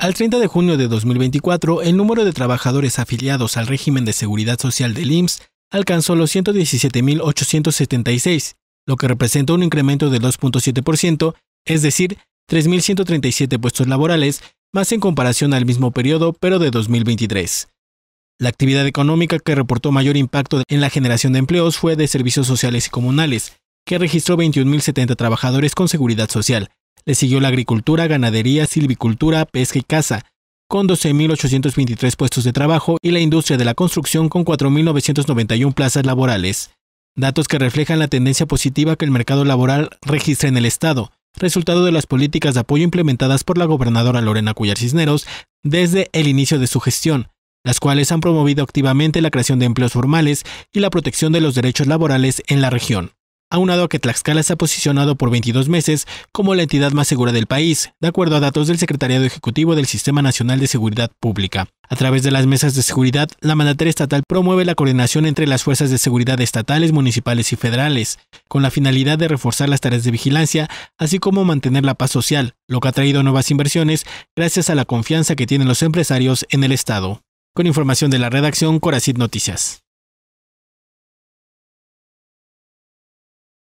Al 30 de junio de 2024, el número de trabajadores afiliados al régimen de seguridad social del IMSS alcanzó los 117.876, lo que representa un incremento del 2.7%, es decir, 3.137 puestos laborales, más en comparación al mismo periodo, pero de 2023. La actividad económica que reportó mayor impacto en la generación de empleos fue de servicios sociales y comunales, que registró 21.070 trabajadores con seguridad social, le siguió la agricultura, ganadería, silvicultura, pesca y caza, con 12.823 puestos de trabajo y la industria de la construcción con 4.991 plazas laborales. Datos que reflejan la tendencia positiva que el mercado laboral registra en el Estado, resultado de las políticas de apoyo implementadas por la gobernadora Lorena Cuyar Cisneros desde el inicio de su gestión, las cuales han promovido activamente la creación de empleos formales y la protección de los derechos laborales en la región aunado a que Tlaxcala se ha posicionado por 22 meses como la entidad más segura del país, de acuerdo a datos del Secretariado Ejecutivo del Sistema Nacional de Seguridad Pública. A través de las mesas de seguridad, la mandataria estatal promueve la coordinación entre las fuerzas de seguridad estatales, municipales y federales, con la finalidad de reforzar las tareas de vigilancia, así como mantener la paz social, lo que ha traído nuevas inversiones gracias a la confianza que tienen los empresarios en el Estado. Con información de la redacción Coracid Noticias.